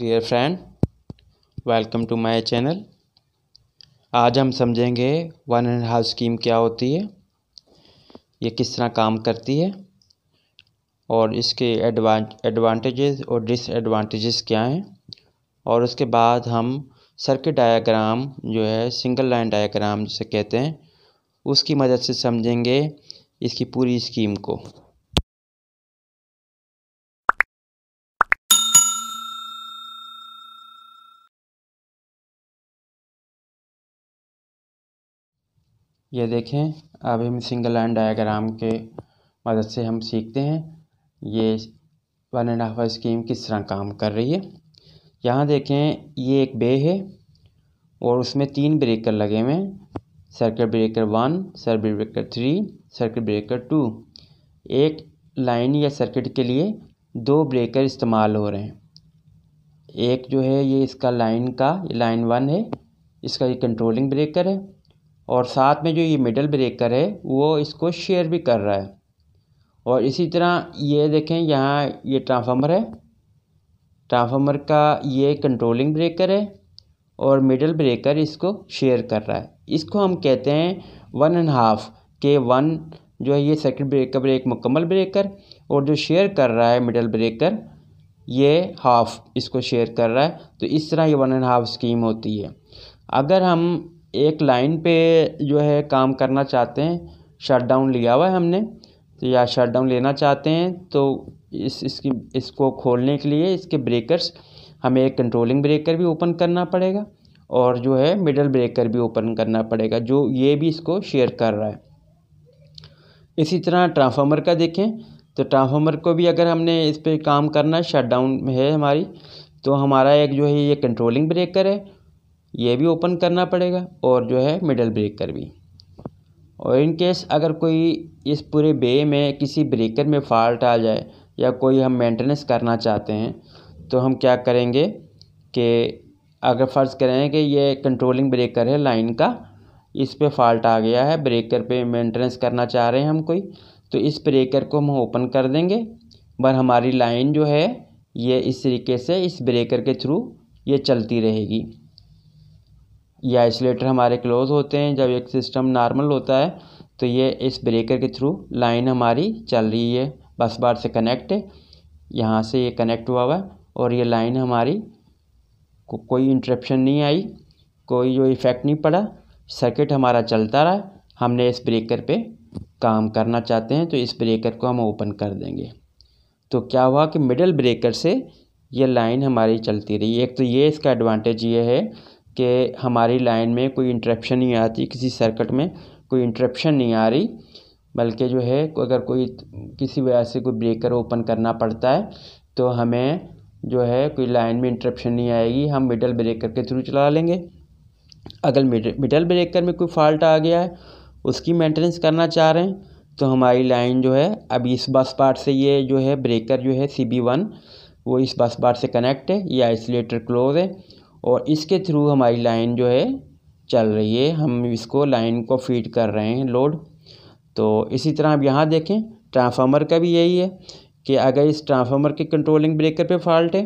dear friend welcome to my channel आज हम समझेंगे वन एंड हाफ स्कीम क्या होती है ये किस तरह काम करती है और इसके एडवांटेजेस और डिसएडवांटेजेस क्या हैं और उसके बाद हम सर्किट डायाग्राम जो है सिंगल लाइन डायाग्राम जिसे कहते हैं उसकी मदद से समझेंगे इसकी पूरी स्कीम को ये देखें अब हम सिंगल लाइन डायग्राम के मदद से हम सीखते हैं ये वन एंड हाफ स्कीम किस तरह काम कर रही है यहाँ देखें ये एक बे है और उसमें तीन ब्रेकर लगे हुए हैं circuit breaker one circuit breaker three circuit breaker two एक लाइन या सर्किट के लिए दो ब्रेकर इस्तेमाल हो रहे हैं एक जो है ये इसका लाइन का लाइन वन है इसका ये कंट्रोलिंग ब्रेकर है और साथ में जो ये मिडल ब्रेकर है वो इसको शेयर भी कर रहा है और इसी तरह ये देखें यहाँ ये ट्रांसफार्मर है ट्रांसफार्मर का ये कंट्रोलिंग ब्रेकर है और मिडल ब्रेकर इसको शेयर कर रहा है इसको हम कहते हैं वन एंड हाफ के वन जो है ये सर्किट ब्रेकर एक मुकम्मल ब्रेकर और जो शेयर कर रहा है मिडल ब्रेकर ये हाफ इसको शेयर कर रहा है तो इस तरह ये वन एंड हाफ स्कीम होती है अगर हम एक लाइन पे जो है काम करना चाहते हैं शटडाउन लिया हुआ है हमने तो या शटडाउन लेना चाहते हैं तो इस इसकी इसको खोलने के लिए इसके ब्रेकर्स हमें एक कंट्रोलिंग ब्रेकर भी ओपन करना पड़ेगा और जो है मिडल ब्रेकर भी ओपन करना पड़ेगा जो ये भी इसको शेयर कर रहा है इसी तरह ट्रांसफार्मर का देखें तो ट्रांसफार्मर को भी अगर हमने इस पर काम करना है डाउन है हमारी तो हमारा एक जो है ये कंट्रोलिंग ब्रेकर है ये भी ओपन करना पड़ेगा और जो है मिडल ब्रेकर भी और इन केस अगर कोई इस पूरे बे में किसी ब्रेकर में फॉल्ट आ जाए या कोई हम मेंटेनेंस करना चाहते हैं तो हम क्या करेंगे कि अगर फ़र्ज़ करें कि ये कंट्रोलिंग ब्रेकर है लाइन का इस पे फॉल्ट आ गया है ब्रेकर पे मेंटेनेंस करना चाह रहे हैं हम कोई तो इस ब्रेकर को हम ओपन कर देंगे पर हमारी लाइन जो है ये इस तरीके से इस ब्रेकर के थ्रू ये चलती रहेगी ये आइसोलेटर हमारे क्लोज़ होते हैं जब एक सिस्टम नॉर्मल होता है तो ये इस ब्रेकर के थ्रू लाइन हमारी चल रही है बस बार से कनेक्ट यहाँ से ये कनेक्ट हुआ हुआ और ये लाइन हमारी को कोई इंटरप्शन नहीं आई कोई जो इफ़ेक्ट नहीं पड़ा सर्किट हमारा चलता रहा हमने इस ब्रेकर पे काम करना चाहते हैं तो इस ब्रेकर को हम ओपन कर देंगे तो क्या हुआ कि मिडल ब्रेकर से ये लाइन हमारी चलती रही एक तो ये इसका एडवांटेज ये है कि हमारी लाइन में कोई इंटरप्शन नहीं आती किसी सर्किट में कोई इंटरप्शन नहीं आ रही बल्कि जो है अगर कोई किसी वजह से कोई ब्रेकर ओपन करना पड़ता है तो हमें जो है कोई लाइन में इंटरप्शन नहीं आएगी हम मिडल ब्रेकर के थ्रू चला लेंगे अगर मिडल ब्रेकर में कोई फॉल्ट आ गया है उसकी मेंटेनेंस करना चाह रहे हैं तो हमारी लाइन जो है अब इस बस पार्ट से ये जो है ब्रेकर जो है सी बी वन वो इस बस पार्ट से कनेक्ट है ये आइसोलेटर क्लोज है और इसके थ्रू हमारी लाइन जो है चल रही है हम इसको लाइन को फीड कर रहे हैं लोड तो इसी तरह आप यहाँ देखें ट्रांसफार्मर का भी यही है कि अगर इस ट्रांसफार्मर के कंट्रोलिंग ब्रेकर पे फॉल्ट है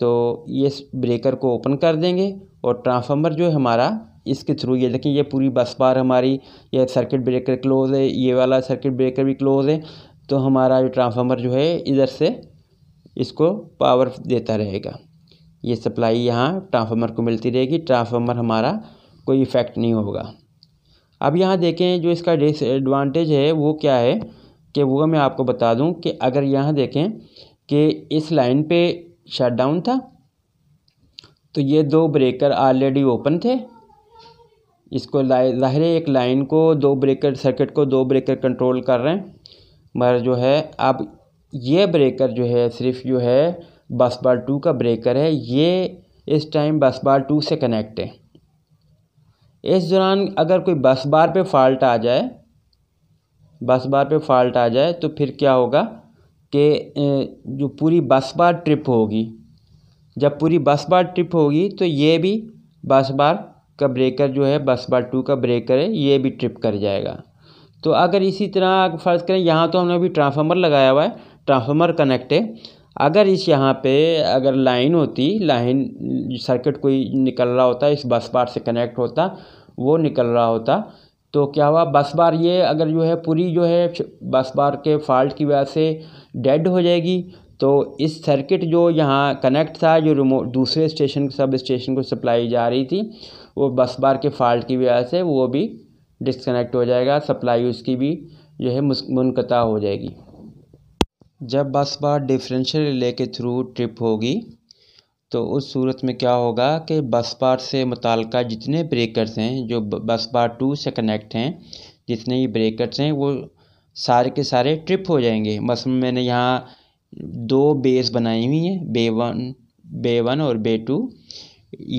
तो ये ब्रेकर को ओपन कर देंगे और ट्रांसफार्मर जो है हमारा इसके थ्रू ये देखें ये पूरी बस बार हमारी ये सर्किट ब्रेकर क्लोज़ है ये वाला सर्किट ब्रेकर भी क्लोज़ है तो हमारा ट्रांसफार्मर जो है इधर से इसको पावर देता रहेगा ये सप्लाई यहाँ ट्रांसफार्मर को मिलती रहेगी ट्रांसफार्मर हमारा कोई इफ़ेक्ट नहीं होगा अब यहाँ देखें जो इसका डिसएडवांटेज है वो क्या है कि वो मैं आपको बता दूं कि अगर यहाँ देखें कि इस लाइन पे शटडाउन था तो ये दो ब्रेकर ऑलरेडी ओपन थे इसको ज़ाहिर है एक लाइन को दो ब्रेकर सर्किट को दो ब्रेकर कंट्रोल कर रहे हैं मगर जो है अब ये ब्रेकर जो है सिर्फ जो है बस बार टू का ब्रेकर है ये इस टाइम बस बार टू से कनेक्ट है इस दौरान अगर कोई बस बार पे फॉल्ट आ जाए बस बार पे फॉल्ट आ जाए तो फिर क्या होगा कि जो पूरी बस बार ट्रिप होगी जब पूरी बस बार ट्रिप होगी तो ये भी बस बार का ब्रेकर जो है बस बार टू का ब्रेकर है ये भी ट्रिप कर जाएगा तो अगर इसी तरह फ़र्ज़ करें यहाँ तो हमने अभी ट्रांसफार्मर लगाया हुआ है ट्रांसफार्मर कनेक्ट है अगर इस यहाँ पे अगर लाइन होती लाइन सर्किट कोई निकल रहा होता इस बस बार से कनेक्ट होता वो निकल रहा होता तो क्या हुआ बस बार ये अगर जो है पूरी जो है बस बार के फॉल्ट की वजह से डेड हो जाएगी तो इस सर्किट जो यहाँ कनेक्ट था जो रिमोट दूसरे स्टेशन सब स्टेशन को सप्लाई जा रही थी वो बस बार के फॉल्ट की वजह से वो भी डिस्कनेक्ट हो जाएगा सप्लाई उसकी भी जो है मुनकता हो जाएगी जब बस बार डिफरेंशियल रिले के थ्रू ट्रिप होगी तो उस सूरत में क्या होगा कि बस बार से मुतलका जितने ब्रेकर्स हैं जो बस बार टू से कनेक्ट हैं जितने ही ब्रेकर्स हैं वो सारे के सारे ट्रिप हो जाएंगे बस मैंने यहाँ दो बेस बनाई हुई हैं बे वन बे वन और बे टू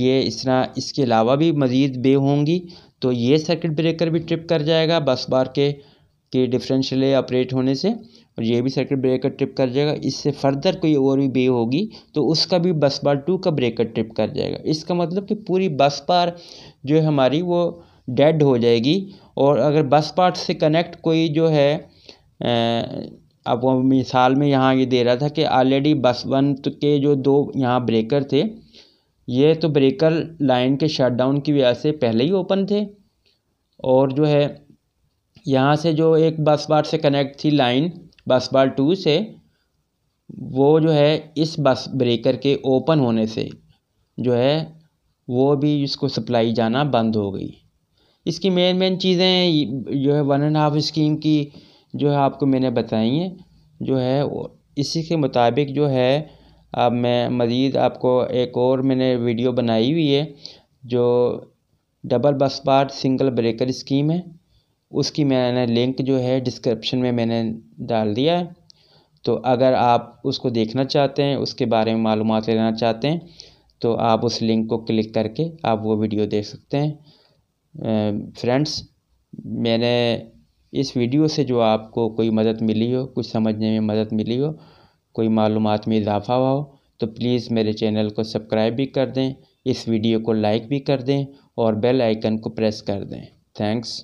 ये इस तरह इसके अलावा भी मज़ीद बे होंगी तो ये सर्किट ब्रेकर भी ट्रिप कर जाएगा बस बार के के डिफरेंशियल ऑपरेट होने से और ये भी सर्किट ब्रेकर ट्रिप कर जाएगा इससे फर्दर कोई और भी बे होगी तो उसका भी बस बार टू का ब्रेकर ट्रिप कर जाएगा इसका मतलब कि पूरी बस बार जो है हमारी वो डेड हो जाएगी और अगर बस पार्ट से कनेक्ट कोई जो है अब मिसाल में यहाँ ये दे रहा था कि ऑलरेडी बस वन के जो दो यहाँ ब्रेकर थे ये तो ब्रेकर लाइन के शटडाउन की वजह से पहले ही ओपन थे और जो है यहाँ से जो एक बस बार से कनेक्ट थी लाइन बस बार टू से वो जो है इस बस ब्रेकर के ओपन होने से जो है वो भी इसको सप्लाई जाना बंद हो गई इसकी मेन मेन चीज़ें जो है वन एंड हाफ स्कीम की जो है आपको मैंने बताई हैं जो है इसी के मुताबिक जो है अब मैं मज़ीद आपको एक और मैंने वीडियो बनाई हुई है जो डबल बस बार सिंगल ब्रेकर स्कीम है उसकी मैंने लिंक जो है डिस्क्रिप्शन में मैंने डाल दिया है तो अगर आप उसको देखना चाहते हैं उसके बारे में मालूम लेना चाहते हैं तो आप उस लिंक को क्लिक करके आप वो वीडियो देख सकते हैं फ्रेंड्स मैंने इस वीडियो से जो आपको कोई मदद मिली हो कुछ समझने में मदद मिली हो कोई मालूम में इजाफा हुआ हो तो प्लीज़ मेरे चैनल को सब्सक्राइब भी कर दें इस वीडियो को लाइक भी कर दें और बेल आइकन को प्रेस कर दें थैंक्स